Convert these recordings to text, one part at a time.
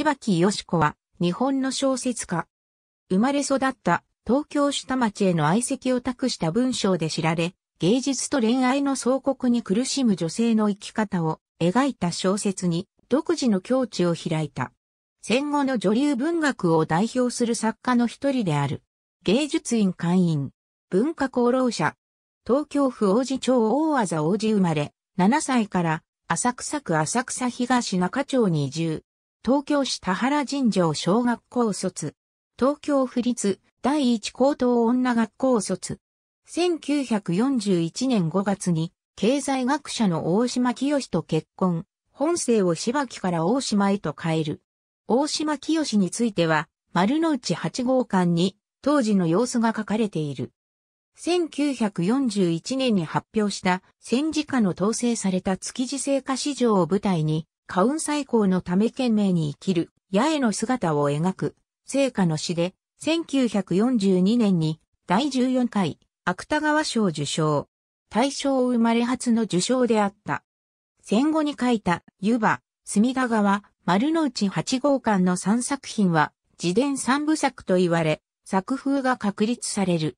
柴木よし子は、日本の小説家。生まれ育った東京下町への愛席を託した文章で知られ、芸術と恋愛の相国に苦しむ女性の生き方を描いた小説に独自の境地を開いた。戦後の女流文学を代表する作家の一人である。芸術院会員。文化功労者。東京府王子町大和王子生まれ、7歳から浅草区浅草東中町に移住。東京市田原尋常小学校卒。東京府立第一高等女学校卒。1941年5月に経済学者の大島清と結婚。本姓を芝木から大島へと変える。大島清については、丸の内8号館に当時の様子が書かれている。1941年に発表した戦時下の統制された築地成果市場を舞台に、カウン最高のため懸命に生きる、八重の姿を描く、聖火の詩で、1942年に第14回芥川賞受賞。大正生まれ初の受賞であった。戦後に書いた湯葉、隅田川、丸の内八号館の3作品は自伝三部作と言われ、作風が確立される。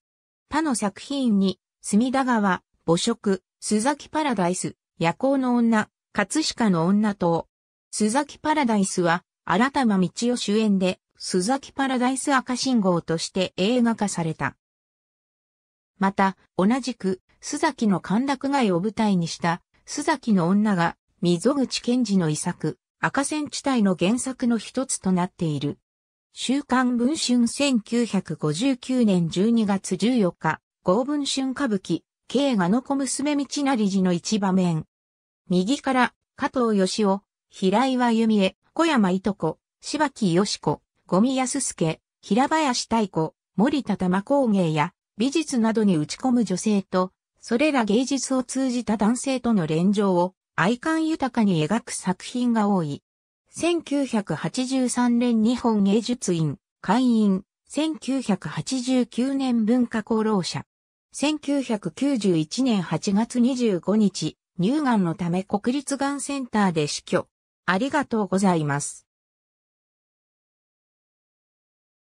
他の作品に、隅田川、母職、須崎パラダイス、夜行の女、葛飾の女等、須崎パラダイスは、新玉道夫主演で、須崎パラダイス赤信号として映画化された。また、同じく、須崎の歓楽街を舞台にした、須崎の女が、溝口賢治の遺作、赤線地帯の原作の一つとなっている。週刊文春1959年12月14日、合文春歌舞伎、慶賀の小娘道なりじの一場面。右から、加藤義雄、平岩弓江、小山いとこ、柴木よし子、五味安助、平林太子、森田玉工芸や美術などに打ち込む女性と、それら芸術を通じた男性との連情を愛感豊かに描く作品が多い。1983年日本芸術院、会員、1989年文化功労者。1991年8月25日、乳がんのため国立がんセンターで死去。ありがとうございます。